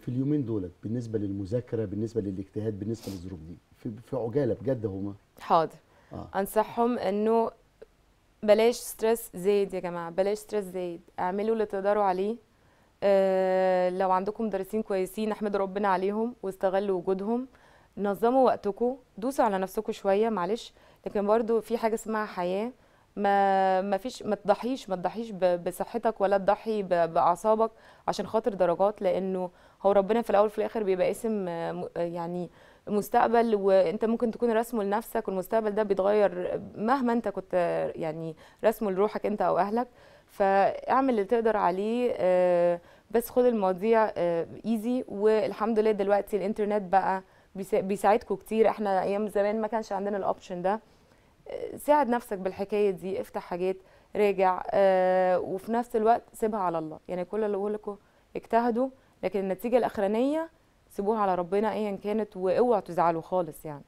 في اليومين دولت بالنسبه للمذاكره بالنسبه للاجتهاد بالنسبه للظروف دي في, في عجاله بجد هما حاضر آه. انصحهم انه بلاش ستريس زايد يا جماعه بلاش ستريس زايد اعملوا اللي تقدروا عليه آه لو عندكم مدرسين كويسين احمدوا ربنا عليهم واستغلوا وجودهم نظموا وقتكم دوسوا على نفسكم شويه معلش لكن برضو في حاجه اسمها حياه ما ما فيش ما تضحيش ما تضحيش بصحتك ولا تضحي باعصابك عشان خاطر درجات لانه هو ربنا في الاول وفي الاخر بيبقى اسم يعني مستقبل وانت ممكن تكون رسمه لنفسك والمستقبل ده بيتغير مهما انت كنت يعني رسمه لروحك انت او اهلك فاعمل اللي تقدر عليه آه، بس خد المواضيع ايزي آه، والحمد لله دلوقتي الانترنت بقى بيساعدكم كتير احنا ايام زمان ما كانش عندنا الاوبشن ده آه، ساعد نفسك بالحكايه دي افتح حاجات راجع اه وفي نفس الوقت سيبها على الله يعني كل اللي بقول لكم اجتهدوا لكن النتيجه الاخرانيه سيبوها على ربنا ايا كانت واوعوا تزعلوا خالص يعني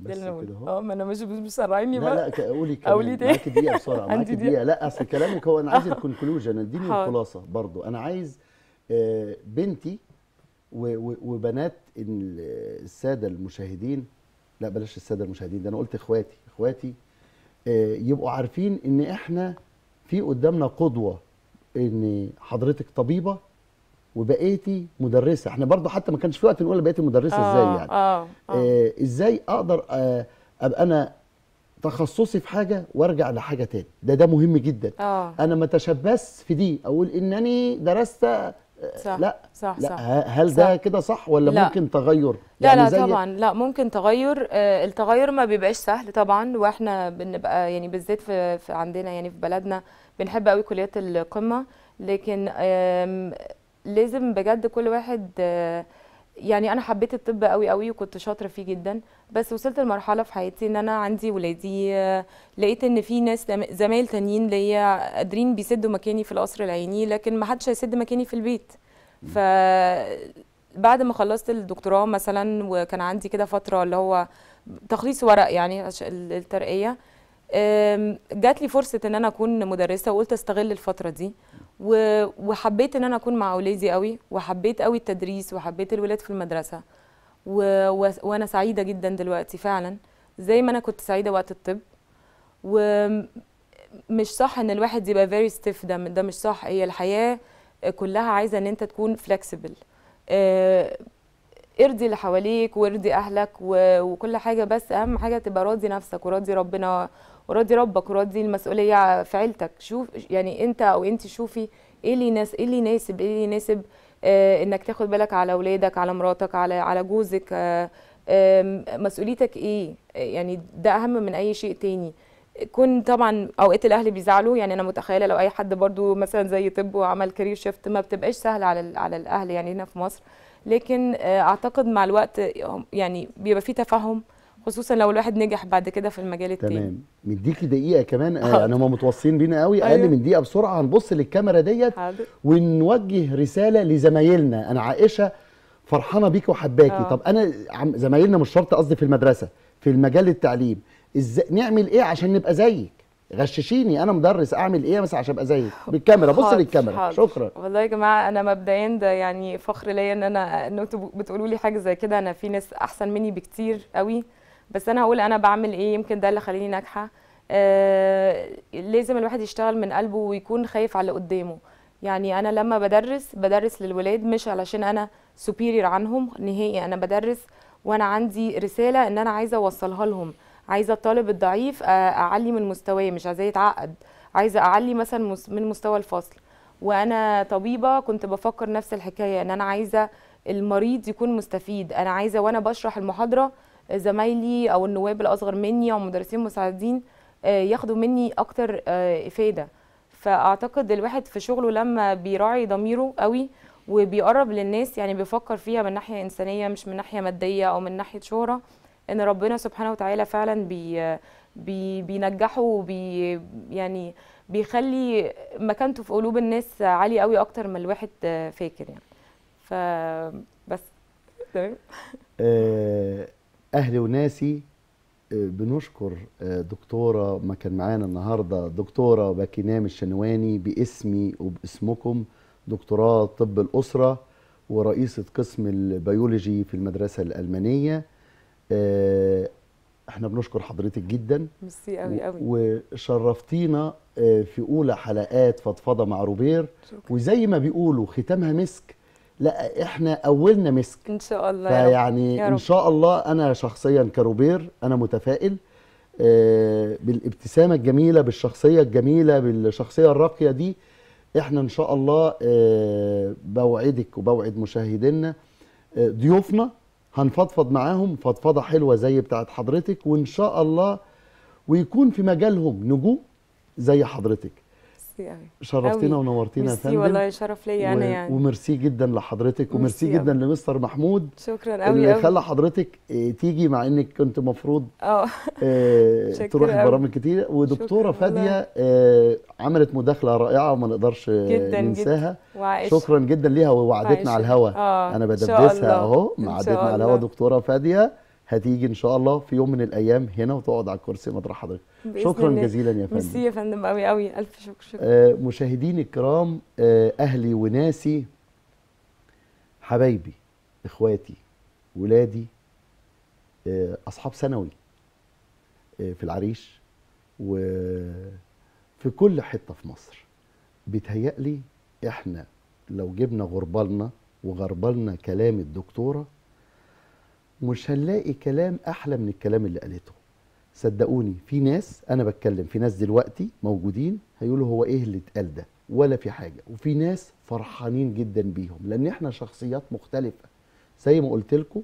بس كده اه ما انا مش مسرعيني بقى لا لا قولي قولي تاني معاكي دقيقه بسرعه معاكي دقيقه لا اصل كلامك هو انا عايز الكونكلوجن اديني الخلاصه برضو انا عايز آه، بنتي وبنات الساده المشاهدين لا بلاش الساده المشاهدين ده انا قلت اخواتي اخواتي آه، يبقوا عارفين ان احنا في قدامنا قدوه ان حضرتك طبيبه وبقيتي مدرسه احنا برضو حتى ما كانش في وقت نقول بقيتي مدرسه آه ازاي يعني آه آه, آه، ازاي اقدر آه، ابقى انا تخصصي في حاجه وارجع لحاجه تاني ده ده مهم جدا آه انا ما تشبث في دي اقول انني درست صح لا صح لا صح هل ده كده صح ولا لا ممكن تغير لا يعني لا زي طبعا لا ممكن تغير آه، التغير ما بيبقاش سهل طبعا واحنا بنبقى يعني بالذات في, عندنا يعني في بلدنا بنحب قوي كليات القمه لكن لازم بجد كل واحد آه، يعني انا حبيت الطب قوي قوي وكنت شاطره فيه جدا بس وصلت لمرحله في حياتي ان انا عندي ولادي لقيت ان في ناس زمايل تانيين ليا قادرين بيسدوا مكاني في القصر العيني لكن ما حدش هيسد مكاني في البيت ف بعد ما خلصت الدكتوراه مثلا وكان عندي كده فتره اللي هو تخليص ورق يعني الترقيه جات لي فرصه ان انا اكون مدرسه وقلت استغل الفتره دي وحبيت ان انا اكون مع اولادي قوي وحبيت قوي التدريس وحبيت الولاد في المدرسه و... و... وانا سعيده جدا دلوقتي فعلا زي ما انا كنت سعيده وقت الطب ومش صح ان الواحد يبقى فيري ستيف ده ده مش صح هي الحياه كلها عايزه ان انت تكون فلكسبل أه، ارضي اللي حواليك وارضي اهلك و... وكل حاجه بس اهم حاجه تبقى راضي نفسك وراضي ربنا وراضي ربك وراضي المسؤوليه في عيلتك شوف يعني انت او انت شوفي ايه اللي ناس ايه اللي يناسب ايه اللي يناسب آه انك تاخد بالك على اولادك على مراتك على على جوزك آه آه مسؤوليتك ايه يعني ده اهم من اي شيء تاني كون طبعا اوقات الاهل بيزعلوا يعني انا متخيله لو اي حد برضو مثلا زي طب وعمل كارير شيفت ما بتبقاش سهله على على الاهل يعني هنا في مصر لكن آه، اعتقد مع الوقت يعني بيبقى في تفهم خصوصا لو الواحد نجح بعد كده في المجال التاني تمام مديكي دقيقه كمان آه، يعني هم متوصين بينا قوي اقل أيوه. من دقيقه بسرعه هنبص للكاميرا ديت ونوجه رساله لزمايلنا انا عائشه فرحانه بيكي وحباكي آه. طب انا زمايلنا مش شرط قصدي في المدرسه في المجال التعليم ازاي نعمل ايه عشان نبقى زيك غششيني انا مدرس اعمل ايه مثلا عشان ابقى زيك بالكاميرا بص للكاميرا شكرا والله يا جماعه انا مبدئيا ده يعني فخر ليا ان انا ان انتوا بتقولوا لي حاجه زي كده انا في ناس احسن مني بكتير قوي بس انا هقول انا بعمل ايه يمكن ده اللي خليني ناجحه آه لازم الواحد يشتغل من قلبه ويكون خايف على اللي قدامه يعني انا لما بدرس بدرس للولاد مش علشان انا سوبيرير عنهم نهائي انا بدرس وانا عندي رساله ان انا عايزه اوصلها لهم عايزه الطالب الضعيف آه، اعلي من مستواه مش عايزاه يتعقد عايزه اعلي مثلا من مستوى الفصل وانا طبيبه كنت بفكر نفس الحكايه ان انا عايزه المريض يكون مستفيد انا عايزه وانا بشرح المحاضره زمايلي او النواب الاصغر مني او مدرسين مساعدين آه، ياخدوا مني اكتر آه، افاده فاعتقد الواحد في شغله لما بيراعي ضميره قوي وبيقرب للناس يعني بيفكر فيها من ناحيه انسانيه مش من ناحيه ماديه او من ناحيه شهره ان ربنا سبحانه وتعالى فعلا بي بي بينجحه وبي يعني بيخلي مكانته في قلوب الناس عاليه قوي اكتر من الواحد آه، فاكر يعني فبس تمام اهلي وناسي آه، بنشكر آه، دكتوره ما كان معانا النهارده دكتوره باكينام الشنواني باسمي وباسمكم دكتوراه طب الاسره ورئيسه قسم البيولوجي في المدرسه الالمانيه آه، احنا بنشكر حضرتك جدا ميرسي قوي قوي وشرفتينا في اولى حلقات فضفضه مع روبير شكرا. وزي ما بيقولوا ختامها مسك لا احنا اولنا مسك ان شاء الله فيعني يا رب. ان شاء الله انا شخصيا كروبير انا متفائل آه، بالابتسامه الجميله بالشخصيه الجميله بالشخصيه الراقيه دي احنا ان شاء الله آه، بوعدك وبوعد مشاهدينا آه، ضيوفنا هنفضفض معاهم فضفضه حلوه زي بتاعت حضرتك وان شاء الله ويكون في مجالهم نجوم زي حضرتك قوي شرفتينا ونورتينا يا فندم والله شرف ليا انا يعني وميرسي جدا لحضرتك وميرسي جدا لمستر محمود شكرا قوي اللي خلى حضرتك آه، تيجي مع انك كنت مفروض اه, آه، تروحي برامج كتير ودكتوره فاديه آه عملت مداخله رائعه وما نقدرش آه، جدا ننساها جدا شكرا جدا ليها ووعدتنا على الهوا آه. انا بدبسها اهو وعدتنا على الهوا دكتوره فاديه هتيجي ان شاء الله في يوم من الايام هنا وتقعد على الكرسي مطرح حضرتك شكرا الله. جزيلا يا فندم ميرسي يا فندم قوي قوي الف شكر شكرا آه مشاهديني الكرام آه اهلي وناسي حبايبي اخواتي ولادي آه اصحاب ثانوي آه في العريش وفي كل حته في مصر بيتهيألي احنا لو جبنا غربالنا وغربالنا كلام الدكتوره مش هنلاقي كلام احلى من الكلام اللي قالته صدقوني في ناس انا بتكلم في ناس دلوقتي موجودين هيقولوا هو ايه اللي اتقال ده ولا في حاجه وفي ناس فرحانين جدا بيهم لان احنا شخصيات مختلفه زي ما قلت لكم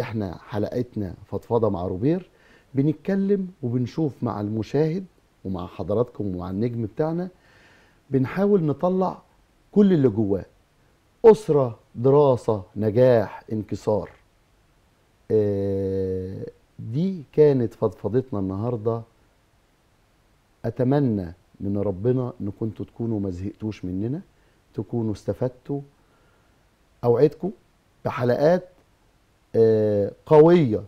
احنا حلقتنا فضفضه مع روبير بنتكلم وبنشوف مع المشاهد ومع حضراتكم ومع النجم بتاعنا بنحاول نطلع كل اللي جواه اسره دراسه نجاح انكسار آه، دي كانت فضفضتنا النهارده اتمنى من ربنا ان كنتوا تكونوا ما زهقتوش مننا تكونوا استفدتوا اوعدكم بحلقات آه، قويه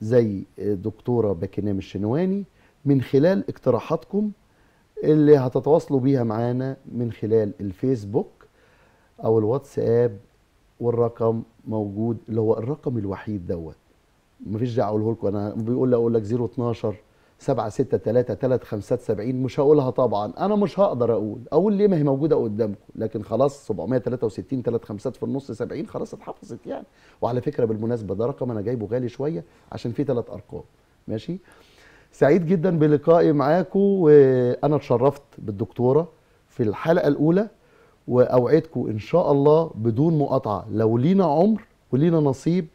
زي آه، دكتوره باكنام الشنواني من خلال اقتراحاتكم اللي هتتواصلوا بيها معانا من خلال الفيسبوك او الواتساب والرقم موجود اللي هو الرقم الوحيد دوت مفيش داعي اقوله لكم انا بيقول لي اقول لك 012 7 6 3 3 5 70 مش هقولها طبعا انا مش هقدر اقول اقول ليه ما هي موجوده قدامكم لكن خلاص 763 3 5 في النص 70 خلاص اتحفظت يعني وعلى فكره بالمناسبه ده رقم انا جايبه غالي شويه عشان فيه ثلاث ارقام ماشي سعيد جدا بلقائي معاكم وانا اتشرفت بالدكتوره في الحلقه الاولى واوعدكم ان شاء الله بدون مقاطعه لو لينا عمر ولينا نصيب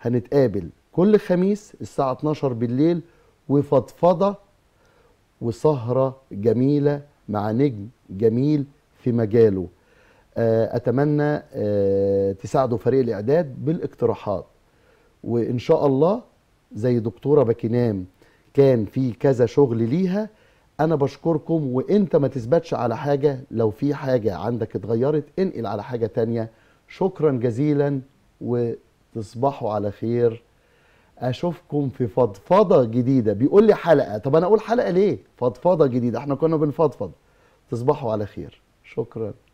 هنتقابل كل خميس الساعه 12 بالليل وفضفضه وسهره جميله مع نجم جميل في مجاله آه، اتمنى آه، تساعدوا فريق الاعداد بالاقتراحات وان شاء الله زي دكتوره بكينام كان في كذا شغل ليها انا بشكركم وانت ما تثبتش على حاجه لو في حاجه عندك اتغيرت انقل على حاجه تانية شكرا جزيلا وتصبحوا على خير اشوفكم في فضفضه جديده بيقول لي حلقه طب انا اقول حلقه ليه فضفضه جديده احنا كنا بنفضفض تصبحوا على خير شكرا